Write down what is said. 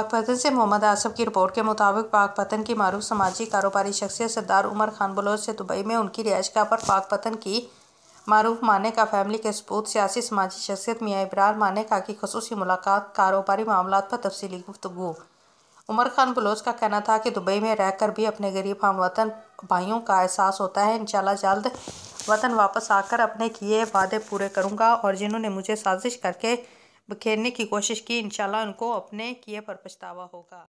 पतन से मोहम्मद आसफ की रिपोर्ट के मुताबिक पाक पतन की मारूफ समाजी कारोबारी शख्सियत सरदार उमर खान बलोच से दुबई में उनकी का पर पतन की मारूफ माने का फैमिली के सबूत सियासी समाजी शख्सियत मियाँ इब्रार माने का की खसूसी मुलाकात कारोबारी मामला पर तफसली गुफ्तु उमर खान बलोच का कहना था कि दुबई में रहकर भी अपने गरीब हम वतन भाइयों का एहसास होता है इनशाला जल्द वतन वापस आकर अपने किए वादे पूरे करूँगा और जिन्होंने मुझे साजिश करके बखेरने की कोशिश की इनशाला उनको अपने किए पर पछतावा होगा